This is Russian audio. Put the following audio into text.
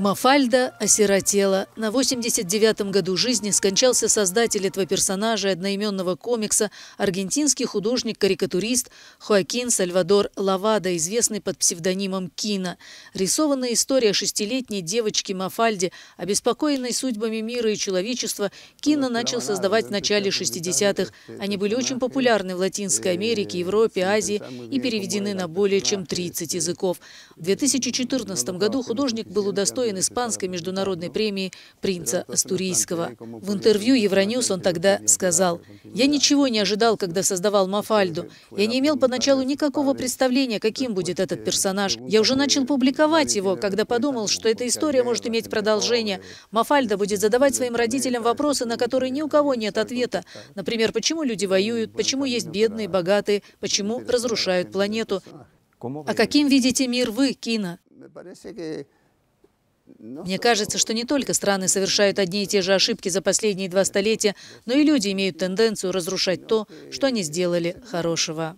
Мафальда осиротела. На 89-м году жизни скончался создатель этого персонажа одноименного комикса, аргентинский художник-карикатурист Хоакин Сальвадор Лавада, известный под псевдонимом Кина. Рисованная история шестилетней девочки Мафальди, обеспокоенной судьбами мира и человечества, Кина начал создавать в начале 60-х. Они были очень популярны в Латинской Америке, Европе, Азии и переведены на более чем 30 языков. В 2014 году художник был удостоен удостоен испанской международной премии принца Астурийского. В интервью Евроньюз он тогда сказал, «Я ничего не ожидал, когда создавал Мафальду. Я не имел поначалу никакого представления, каким будет этот персонаж. Я уже начал публиковать его, когда подумал, что эта история может иметь продолжение. Мафальда будет задавать своим родителям вопросы, на которые ни у кого нет ответа. Например, почему люди воюют, почему есть бедные, богатые, почему разрушают планету. А каким видите мир вы, Кина? Ну, Мне кажется, что не только страны совершают одни и те же ошибки за последние два столетия, но и люди имеют тенденцию разрушать ну, то, что они сделали хорошего.